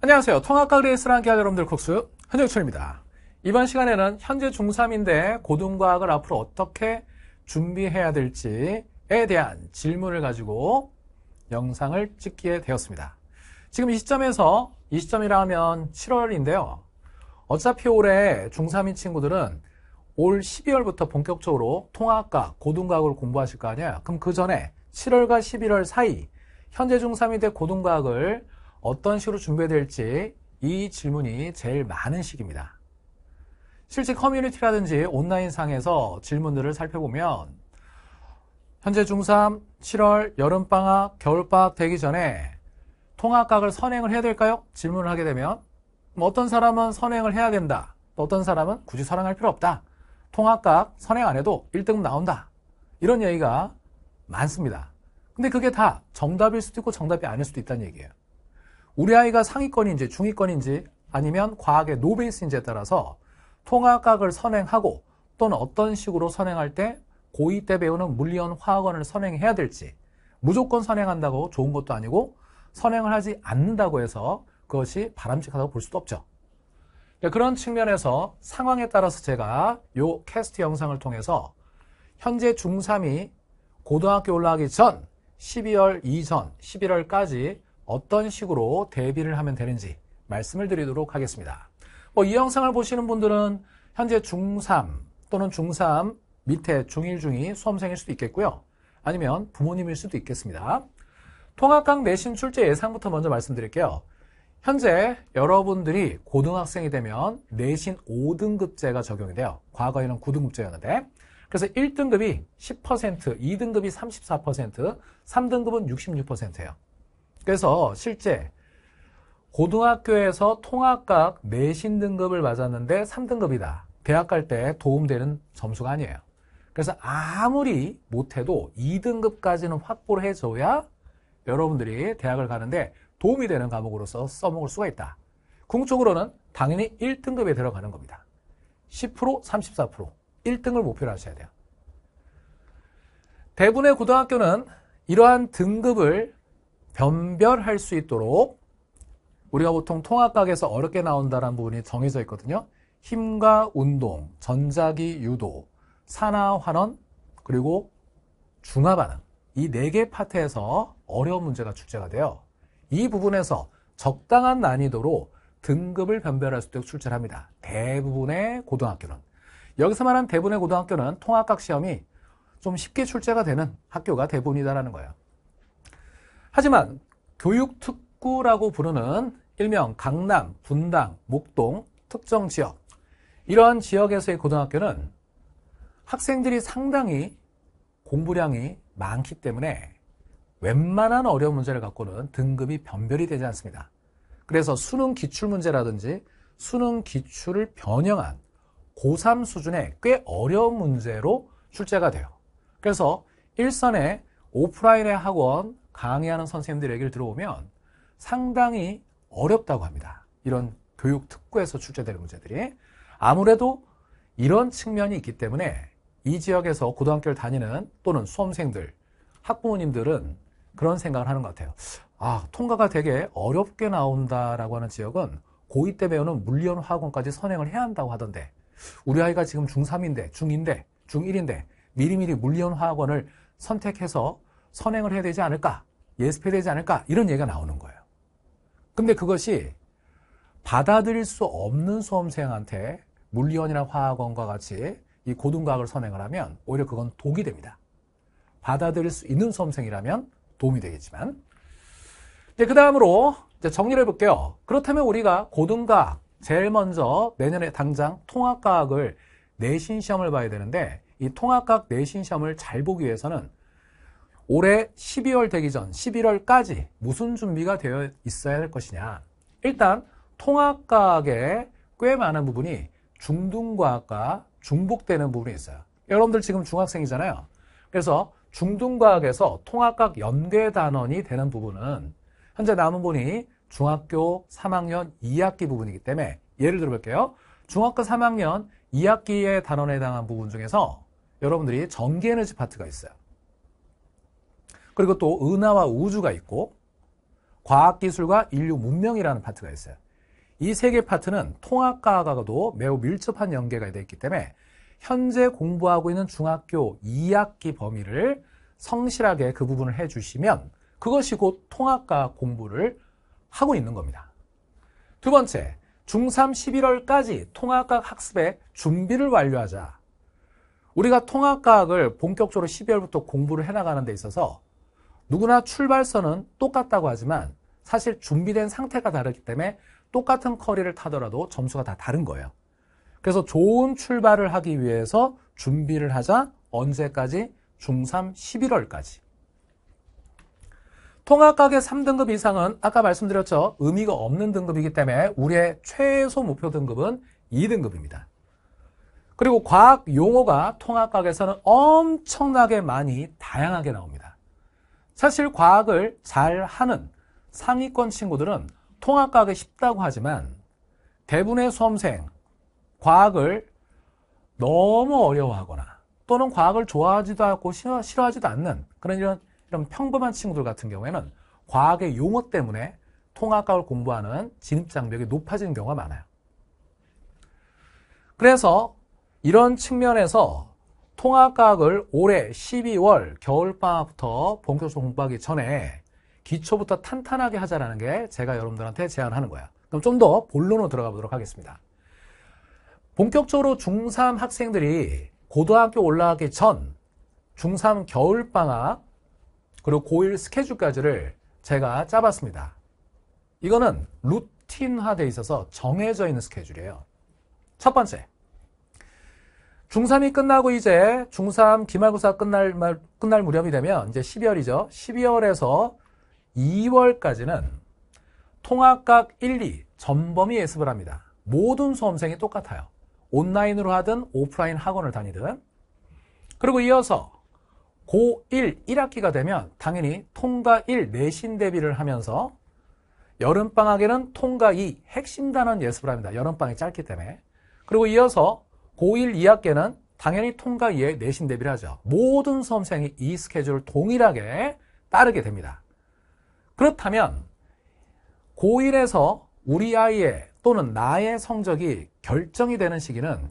안녕하세요. 통합과 학레이스랑 기할 여러분들 국수 현정철입니다. 이번 시간에는 현재 중3인데 고등과학을 앞으로 어떻게 준비해야 될지에 대한 질문을 가지고 영상을 찍게 되었습니다. 지금 이 시점에서 이 시점이라 하면 7월인데요. 어차피 올해 중3인 친구들은 올 12월부터 본격적으로 통합과 고등과학을 공부하실 거 아니야. 그럼 그 전에 7월과 11월 사이 현재 중3인데 고등과학을 어떤 식으로 준비될지 해야이 질문이 제일 많은 식입니다. 실제 커뮤니티라든지 온라인상에서 질문들을 살펴보면 현재 중3, 7월 여름방학, 겨울방학 되기 전에 통합각을 선행을 해야 될까요? 질문을 하게 되면 뭐 어떤 사람은 선행을 해야 된다. 또 어떤 사람은 굳이 선행할 필요 없다. 통합각 선행 안 해도 1등 나온다. 이런 얘기가 많습니다. 근데 그게 다 정답일 수도 있고 정답이 아닐 수도 있다는 얘기예요. 우리 아이가 상위권인지 중위권인지 아니면 과학의 노베이스인지에 따라서 통합각을 선행하고 또는 어떤 식으로 선행할 때 고2 때 배우는 물리원 화학원을 선행해야 될지 무조건 선행한다고 좋은 것도 아니고 선행을 하지 않는다고 해서 그것이 바람직하다고 볼 수도 없죠. 네, 그런 측면에서 상황에 따라서 제가 요 캐스트 영상을 통해서 현재 중3이 고등학교 올라가기 전 12월 이전 11월까지 어떤 식으로 대비를 하면 되는지 말씀을 드리도록 하겠습니다. 뭐이 영상을 보시는 분들은 현재 중3 또는 중3 밑에 중1, 중2 수험생일 수도 있겠고요. 아니면 부모님일 수도 있겠습니다. 통합강 내신 출제 예상부터 먼저 말씀드릴게요. 현재 여러분들이 고등학생이 되면 내신 5등급제가 적용이 돼요. 과거에는 9등급제였는데 그래서 1등급이 10%, 2등급이 34%, 3등급은 66%예요. 그래서 실제 고등학교에서 통합각 내신 등급을 맞았는데 3등급이다. 대학 갈 때 도움되는 점수가 아니에요. 그래서 아무리 못해도 2등급까지는 확보를 해줘야 여러분들이 대학을 가는데 도움이 되는 과목으로서 써먹을 수가 있다. 궁극적으로는 당연히 1등급에 들어가는 겁니다. 10%, 34%, 1등을 목표로 하셔야 돼요. 대부분의 고등학교는 이러한 등급을 변별할 수 있도록 우리가 보통 통합각에서 어렵게 나온다는 라 부분이 정해져 있거든요. 힘과 운동, 전자기 유도, 산화환원, 그리고 중화반응 이 네 개 파트에서 어려운 문제가 출제가 돼요. 이 부분에서 적당한 난이도로 등급을 변별할 수 있도록 출제를 합니다. 대부분의 고등학교는. 여기서 말한 대부분의 고등학교는 통합각 시험이 좀 쉽게 출제가 되는 학교가 대부분이다라는 거예요. 하지만 교육특구라고 부르는 일명 강남, 분당, 목동, 특정 지역 이러한 지역에서의 고등학교는 학생들이 상당히 공부량이 많기 때문에 웬만한 어려운 문제를 갖고는 등급이 변별이 되지 않습니다. 그래서 수능 기출 문제라든지 수능 기출을 변형한 고3 수준의 꽤 어려운 문제로 출제가 돼요. 그래서 일선에 오프라인의 학원, 강의하는 선생님들 얘기를 들어보면 상당히 어렵다고 합니다. 이런 교육 특구에서 출제되는 문제들이 아무래도 이런 측면이 있기 때문에 이 지역에서 고등학교를 다니는 또는 수험생들, 학부모님들은 그런 생각을 하는 것 같아요. 아, 통과가 되게 어렵게 나온다라고 하는 지역은 고2 때 배우는 물리원 화 학원까지 선행을 해야 한다고 하던데 우리 아이가 지금 중3인데, 중2인데, 중1인데 미리미리 물리원 화 학원을 선택해서 선행을 해야 되지 않을까? 예스피되지 않을까 이런 얘기가 나오는 거예요. 근데 그것이 받아들일 수 없는 수험생한테 물리원이나 화학원과 같이 이 고등과학을 선행을 하면 오히려 그건 독이 됩니다. 받아들일 수 있는 수험생이라면 도움이 되겠지만. 네, 그 다음으로 정리를 해볼게요. 그렇다면 우리가 고등과학, 제일 먼저 내년에 당장 통합과학을 내신 시험을 봐야 되는데 이 통합과학 내신 시험을 잘 보기 위해서는 올해 12월 되기 전 11월까지 무슨 준비가 되어 있어야 할 것이냐. 일단 통합과학에 꽤 많은 부분이 중등과학과 중복되는 부분이 있어요. 여러분들 지금 중학생이잖아요. 그래서 중등과학에서 통합과학 연계 단원이 되는 부분은 현재 남은 분이 중학교 3학년 2학기 부분이기 때문에 예를 들어볼게요. 중학교 3학년 2학기의 단원에 해당한 부분 중에서 여러분들이 전기에너지 파트가 있어요. 그리고 또 은하와 우주가 있고 과학기술과 인류 문명이라는 파트가 있어요. 이 세 개 파트는 통합과학하고도 매우 밀접한 연계가 되어 있기 때문에 현재 공부하고 있는 중학교 2학기 범위를 성실하게 그 부분을 해주시면 그것이 곧 통합과학 공부를 하고 있는 겁니다. 두 번째, 중3 11월까지 통합과학 학습의 준비를 완료하자. 우리가 통합과학을 본격적으로 12월부터 공부를 해나가는 데 있어서 누구나 출발선은 똑같다고 하지만 사실 준비된 상태가 다르기 때문에 똑같은 커리를 타더라도 점수가 다 다른 거예요. 그래서 좋은 출발을 하기 위해서 준비를 하자 언제까지? 중3 11월까지. 통합과계 3등급 이상은 아까 말씀드렸죠. 의미가 없는 등급이기 때문에 우리의 최소 목표 등급은 2등급입니다. 그리고 과학 용어가 통합과학에서는 엄청나게 많이 다양하게 나옵니다. 사실 과학을 잘 하는 상위권 친구들은 통합과학이 쉽다고 하지만 대부분의 수험생 과학을 너무 어려워하거나 또는 과학을 좋아하지도 않고 싫어, 싫어하지도 않는 그런 이런, 이런 평범한 친구들 같은 경우에는 과학의 용어 때문에 통합과학을 공부하는 진입장벽이 높아지는 경우가 많아요. 그래서 이런 측면에서 통합과학을 올해 12월 겨울방학부터 본격적으로 공부하기 전에 기초부터 탄탄하게 하자라는 게 제가 여러분들한테 제안하는 거야. 그럼 좀 더 본론으로 들어가 보도록 하겠습니다. 본격적으로 중3 학생들이 고등학교 올라가기 전 중3 겨울방학 그리고 고1 스케줄까지를 제가 짜봤습니다. 이거는 루틴화돼 있어서 정해져 있는 스케줄이에요. 첫 번째, 중3이 끝나고 이제 중3 기말고사 끝날, 말, 끝날 무렵이 되면 이제 12월이죠. 12월에서 2월까지는 통합각 1, 2 전범위 예습을 합니다. 모든 수험생이 똑같아요. 온라인으로 하든 오프라인 학원을 다니든 그리고 이어서 고1 1학기가 되면 당연히 통과 1 내신 대비를 하면서 여름방학에는 통과 2 핵심 단원 예습을 합니다. 여름방학이 짧기 때문에 그리고 이어서 고1 2학기는 당연히 통과 이외에 내신 대비를 하죠. 모든 수험생이 이 스케줄을 동일하게 따르게 됩니다. 그렇다면 고1에서 우리 아이의 또는 나의 성적이 결정이 되는 시기는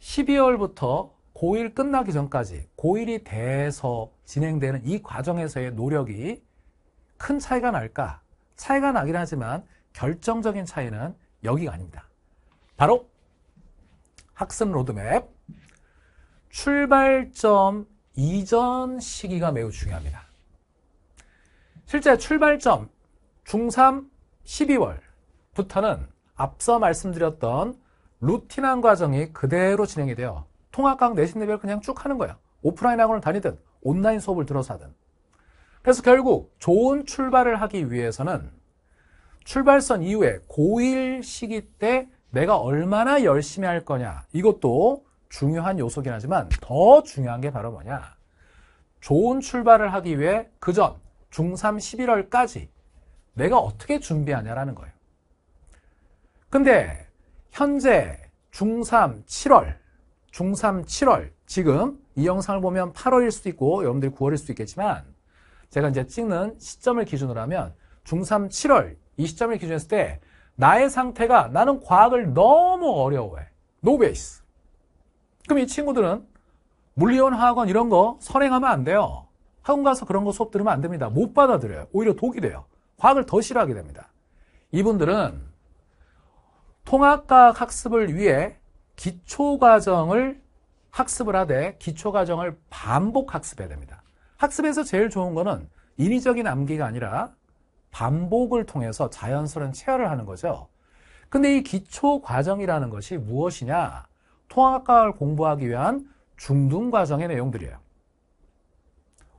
12월부터 고1 끝나기 전까지 고1이 돼서 진행되는 이 과정에서의 노력이 큰 차이가 날까? 차이가 나긴 하지만 결정적인 차이는 여기가 아닙니다. 바로 학습 로드맵 출발점 이전 시기가 매우 중요합니다. 실제 출발점 중3 12월부터는 앞서 말씀드렸던 루틴한 과정이 그대로 진행이 되어 통합강 내신 레벨 그냥 쭉 하는 거예요 오프라인 학원을 다니든 온라인 수업을 들어서 하든. 그래서 결국 좋은 출발을 하기 위해서는 출발선 이후에 고1 시기 때 내가 얼마나 열심히 할 거냐. 이것도 중요한 요소긴 하지만 더 중요한 게 바로 뭐냐. 좋은 출발을 하기 위해 그 전 중3 11월까지 내가 어떻게 준비하냐라는 거예요. 근데 현재 중3 7월, 중3 7월, 지금 이 영상을 보면 8월일 수도 있고 여러분들이 9월일 수도 있겠지만 제가 이제 찍는 시점을 기준으로 하면 중3 7월 이 시점을 기준했을 때 나의 상태가 나는 과학을 너무 어려워해. 노베이스. 그럼 이 친구들은 물리원, 화학원 이런 거 선행하면 안 돼요. 학원 가서 그런 거 수업 들으면 안 됩니다. 못 받아들여요. 오히려 독이 돼요. 과학을 더 싫어하게 됩니다. 이분들은 통합과학 학습을 위해 기초과정을 학습을 하되 기초과정을 반복 학습해야 됩니다. 학습에서 제일 좋은 거는 인위적인 암기가 아니라 반복을 통해서 자연스러운 체화를 하는 거죠. 근데 이 기초 과정이라는 것이 무엇이냐? 통합과학을 공부하기 위한 중등 과정의 내용들이에요.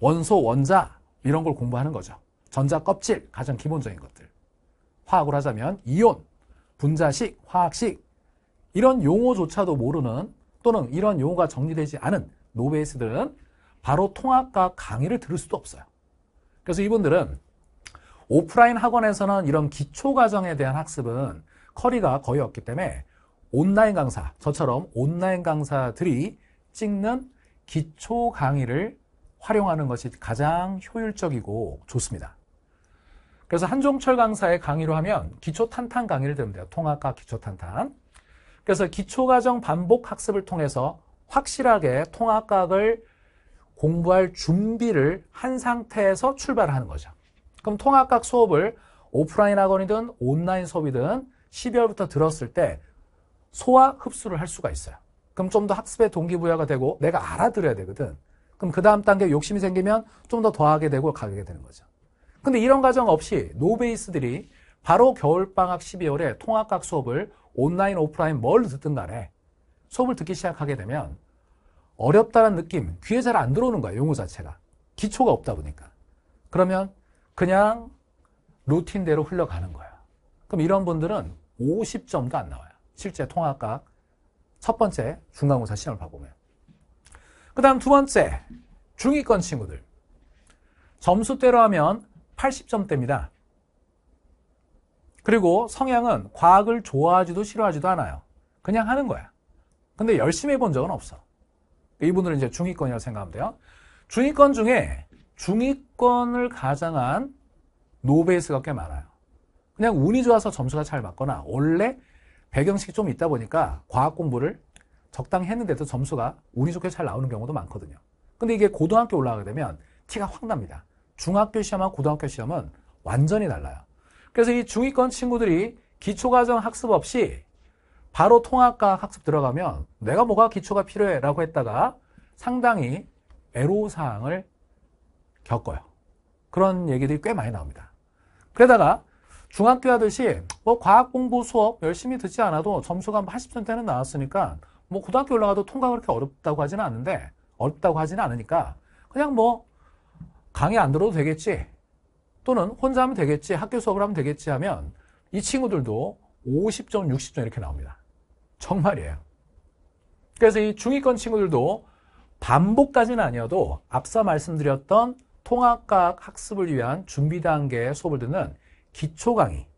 원소, 원자 이런 걸 공부하는 거죠. 전자 껍질 가장 기본적인 것들. 화학을 하자면 이온, 분자식, 화학식 이런 용어조차도 모르는 또는 이런 용어가 정리되지 않은 노베이스들은 바로 통합과학 강의를 들을 수도 없어요. 그래서 이분들은 오프라인 학원에서는 이런 기초 과정에 대한 학습은 커리가 거의 없기 때문에 온라인 강사, 저처럼 온라인 강사들이 찍는 기초 강의를 활용하는 것이 가장 효율적이고 좋습니다. 그래서 한종철 강사의 강의로 하면 기초 탄탄 강의를 들으면 돼요. 통합과 기초 탄탄. 그래서 기초 과정 반복 학습을 통해서 확실하게 통합과학을 공부할 준비를 한 상태에서 출발하는 거죠. 그럼 통합각 수업을 오프라인 학원이든 온라인 수업이든 12월부터 들었을 때 소화 흡수를 할 수가 있어요. 그럼 좀 더 학습의 동기부여가 되고 내가 알아들어야 되거든. 그럼 그 다음 단계 욕심이 생기면 좀 더 더하게 되고 가게 되는 거죠. 근데 이런 과정 없이 노베이스들이 바로 겨울방학 12월에 통합각 수업을 온라인, 오프라인 뭘 듣든 간에 수업을 듣기 시작하게 되면 어렵다는 느낌, 귀에 잘 안 들어오는 거야, 용어 자체가. 기초가 없다 보니까. 그러면 그냥 루틴대로 흘러가는 거야. 그럼 이런 분들은 50점도 안 나와요. 실제 통합각 첫 번째 중간고사 시험을 봐보면. 그 다음 두 번째 중위권 친구들. 점수대로 하면 80점대입니다. 그리고 성향은 과학을 좋아하지도 싫어하지도 않아요. 그냥 하는 거야. 근데 열심히 해본 적은 없어. 이분들은 이제 중위권이라고 생각하면 돼요. 중위권 중에 중위권을 가장한 노베이스가 꽤 많아요. 그냥 운이 좋아서 점수가 잘 맞거나 원래 배경식이 좀 있다 보니까 과학 공부를 적당히 했는데도 점수가 운이 좋게 잘 나오는 경우도 많거든요. 근데 이게 고등학교 올라가게 되면 티가 확 납니다. 중학교 시험하고 고등학교 시험은 완전히 달라요. 그래서 이 중위권 친구들이 기초과정 학습 없이 바로 통합과 학습 들어가면 내가 뭐가 기초가 필요해 라고 했다가 상당히 애로사항을 겪어요. 그런 얘기들이 꽤 많이 나옵니다. 그러다가 중학교 하듯이 뭐 과학 공부 수업 열심히 듣지 않아도 점수가 80점대는 나왔으니까 뭐 고등학교 올라가도 통과가 그렇게 어렵다고 하지는 않는데 어렵다고 하지는 않으니까 그냥 뭐 강의 안 들어도 되겠지 또는 혼자 하면 되겠지 학교 수업을 하면 되겠지 하면 이 친구들도 50점, 60점 이렇게 나옵니다. 정말이에요. 그래서 이 중위권 친구들도 반복까지는 아니어도 앞서 말씀드렸던 통합과학 학습을 위한 준비 단계에 수업을 듣는 기초 강의.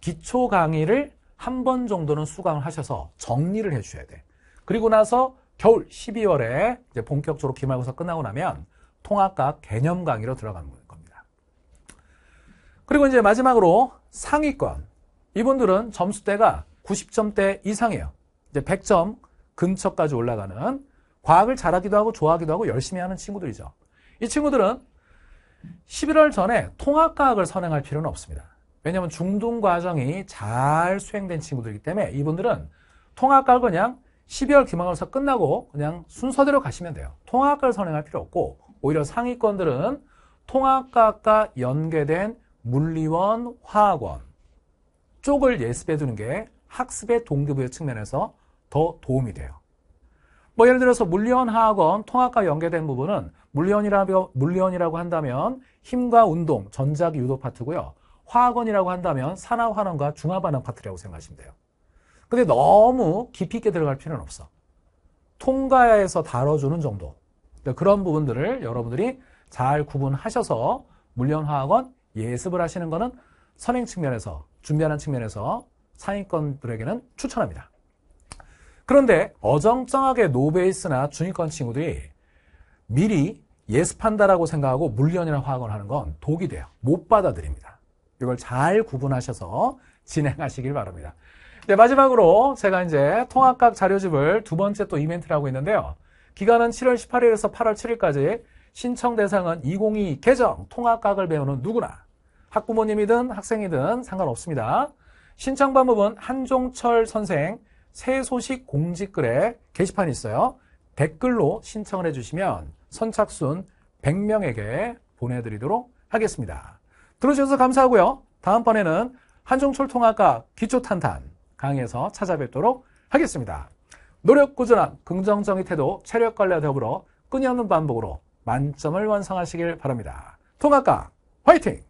기초 강의를 한 번 정도는 수강을 하셔서 정리를 해주셔야 돼. 그리고 나서 겨울 12월에 이제 본격적으로 기말고사 끝나고 나면 통합과학 개념 강의로 들어가는 겁니다. 그리고 이제 마지막으로 상위권. 이분들은 점수대가 90점대 이상이에요. 이제 100점 근처까지 올라가는 과학을 잘하기도 하고 좋아하기도 하고 열심히 하는 친구들이죠. 이 친구들은 11월 전에 통합과학을 선행할 필요는 없습니다. 왜냐하면 중등 과정이 잘 수행된 친구들이기 때문에 이분들은 통합과학을 그냥 12월 기말고사 끝나고 그냥 순서대로 가시면 돼요. 통합과학을 선행할 필요 없고 오히려 상위권들은 통합과학과 연계된 물리원, 화학원 쪽을 예습해 두는 게 학습의 동기부여 측면에서 더 도움이 돼요. 뭐 예를 들어서 물리원하학원 통합과 연계된 부분은 물리원이라고, 물리원이라고 한다면 힘과 운동, 전자기 유도 파트고요. 화학원이라고 한다면 산화환원과 중화반응 파트라고 생각하시면 돼요. 근데 너무 깊이 있게 들어갈 필요는 없어. 통과해서 다뤄주는 정도. 그러니까 그런 부분들을 여러분들이 잘 구분하셔서 물리원화학원 예습을 하시는 것은 선행 측면에서 준비하는 측면에서 상위권들에게는 추천합니다. 그런데 어정쩡하게 노베이스나 중위권 친구들이 미리 예습한다라고 생각하고 물리언이나 화학을 하는 건 독이 돼요. 못 받아들입니다. 이걸 잘 구분하셔서 진행하시길 바랍니다. 네, 마지막으로 제가 이제 통합각 자료집을 두 번째 또이벤트를하고 있는데요. 기간은 7월 18일에서 8월 7일까지 신청 대상은 2022 개정 통합각을 배우는 누구나 학부모님이든 학생이든 상관없습니다. 신청 방법은 한종철 선생 새 소식 공지글에 게시판이 있어요. 댓글로 신청을 해주시면 선착순 100명에게 보내드리도록 하겠습니다. 들어주셔서 감사하고요. 다음번에는 한종철 통합과 기초탄탄 강의에서 찾아뵙도록 하겠습니다. 노력 꾸준한 긍정적인 태도, 체력 관리와 더불어 끊임없는 반복으로 만점을 완성하시길 바랍니다. 통합과 화이팅!